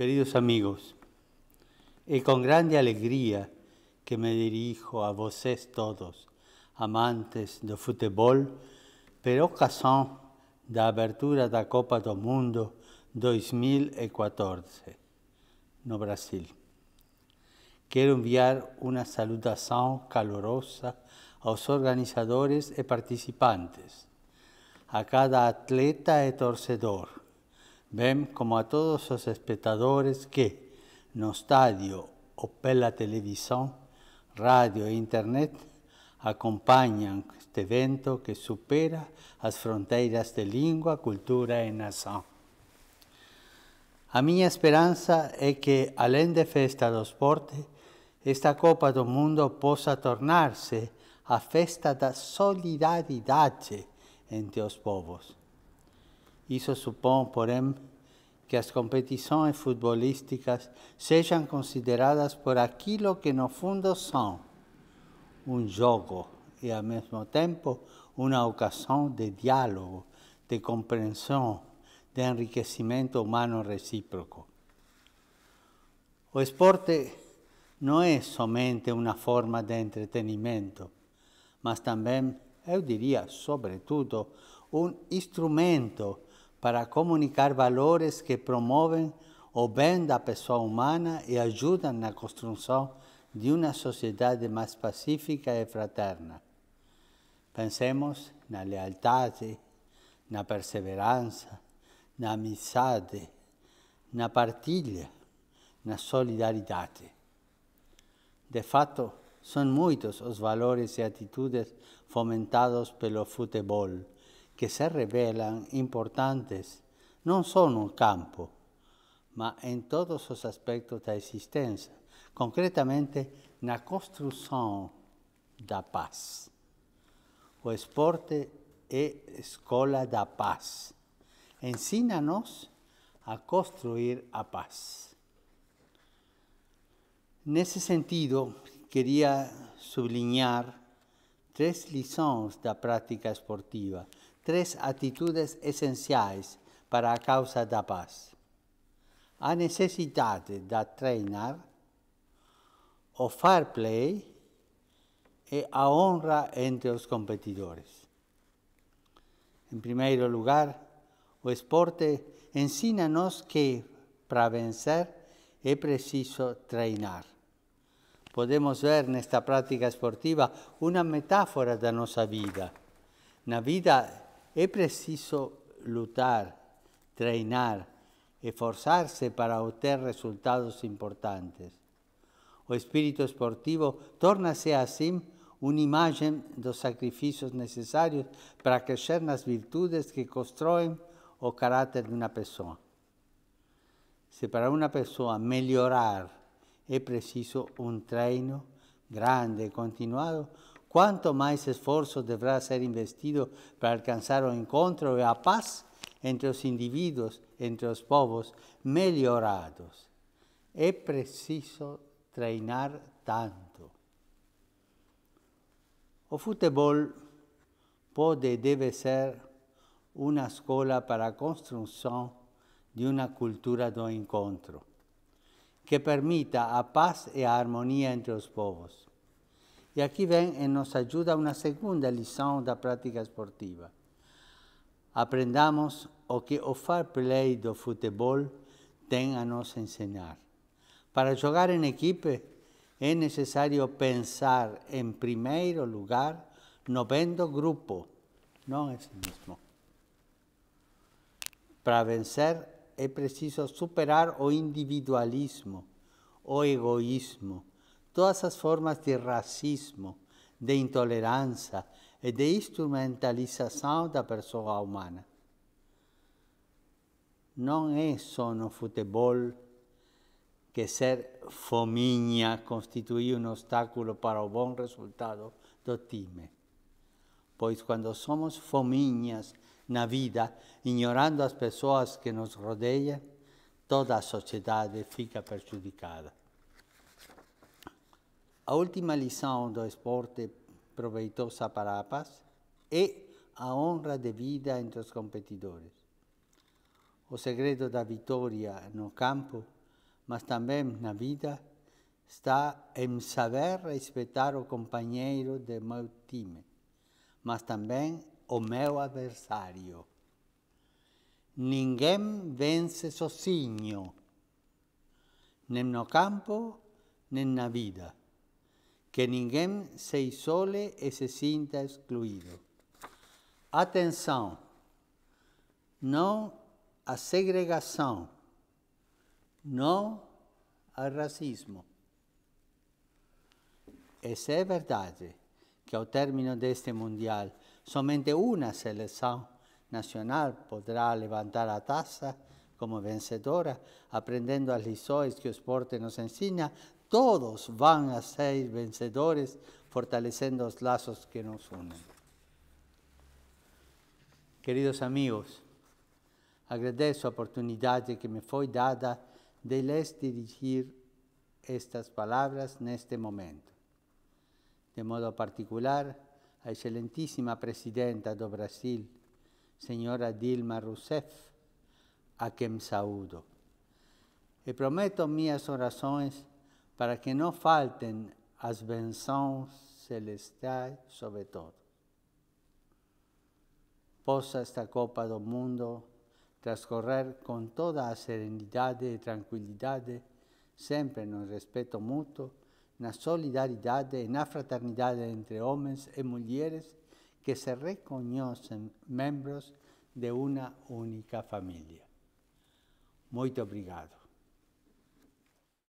Queridos amigos, es con grande alegría que me dirijo a vosotros todos, amantes del fútbol, pero ocasión de abertura la Copa del Mundo 2014 no Brasil. Quiero enviar una saludación calurosa a los organizadores y e participantes, a cada atleta y e torcedor, ben como a todos os espectadores que, no estádio ou pela televisão, rádio e internet, acompanham este evento que supera as fronteiras de língua, cultura e nação. A minha esperança é que, além de festa do esporte, esta Copa do Mundo possa tornar-se a festa da solidariedade entre os povos. Isso supõe, porém, que as competições futebolísticas sejam consideradas por aquilo que no fundo são um jogo e ao mesmo tempo uma ocasião de diálogo, de compreensão, de enriquecimento humano recíproco. O esporte não é somente uma forma de entretenimento, mas também, eu diria, sobretudo, um instrumento para comunicar valores que promovem o bem da pessoa humana e ajudam na construção de uma sociedade mais pacífica e fraterna. Pensemos na lealdade, na perseverança, na amizade, na partilha, na solidariedade. De fato, são muitos os valores e atitudes fomentados pelo futebol che si rivelano importanti non solo nel campo, ma in tutti aspectos aspetti existência, concretamente nella costruzione da paz. O esporte é escola da paz. Ensina-nos a construir a paz. Nesse sentido, queria sublinhar três lições da prática esportiva três atitudes essenciais para a causa da paz. A necessidade de treinar, o fair play e a honra entre os competidores. Em primeiro lugar, o esporte ensina-nos que, para vencer, é preciso treinar. Podemos ver nesta prática esportiva uma metáfora da nossa vida. Na vida Es preciso lutar, treinar, esforzarse para obtener resultados importantes. El espíritu esportivo torna así una imagen de los sacrificios necesarios para crecer las virtudes que construyen el carácter de una persona. Si para una persona mejorar es preciso un treino grande continuado, ¿Cuánto más esfuerzo deberá ser investido para alcanzar el encuentro y la paz entre los individuos, entre los pueblos, mejorados? Es preciso treinar tanto. O fútbol puede y debe ser una escuela para la construcción de una cultura de encuentro, que permita a paz y la armonía entre los povos. E aqui vem e eh, nos ajuda uma segunda lição da prática esportiva. Aprendamos o que o fair play do futebol tem a nos ensinar. Para jogar em equipe, é necessário pensar em primeiro lugar no bem do grupo, não em si mesmo. Para vencer, é preciso superar o individualismo, o egoísmo, todas as formas de racismo, de intolerância e de instrumentalização da pessoa humana. Não é só no futebol que ser fominha constitui um obstáculo para o bom resultado do time. Pois quando somos fominhas na vida, ignorando as pessoas que nos rodeiam, toda a sociedade fica prejudicada a última lição do esporte proveitosa para a paz é a honra de vida entre os competidores. O segredo da vitória no campo, mas também na vida, está em saber respeitar o companheiro do meu time, mas também o meu adversário. Ninguém vence sozinho, nem no campo, nem na vida que ninguém se isole e se sinta excluído. Atenção! Não à segregação, não ao racismo. E se é verdade que ao término deste Mundial somente uma seleção nacional poderá levantar a taça como vencedora, aprendendo as lições que o esporte nos ensina, todos van a ser vencedores fortaleciendo los lazos que nos unen. Queridos amigos, agradeço a oportunidade que me foi dada de les dirigir estas palabras neste momento. De modo particular, a excelentíssima presidenta do Brasil, senhora Dilma Rousseff, a quem saúdo. E prometo minhas orações para que não faltem as bênçãos celestiais sobre todos. Possa esta Copa do Mundo transcorrer com toda a serenidade e tranquilidade, sempre no respeito mútuo, na solidariedade e na fraternidade entre homens e mulheres que se reconhecem membros de uma única família. Muito obrigado.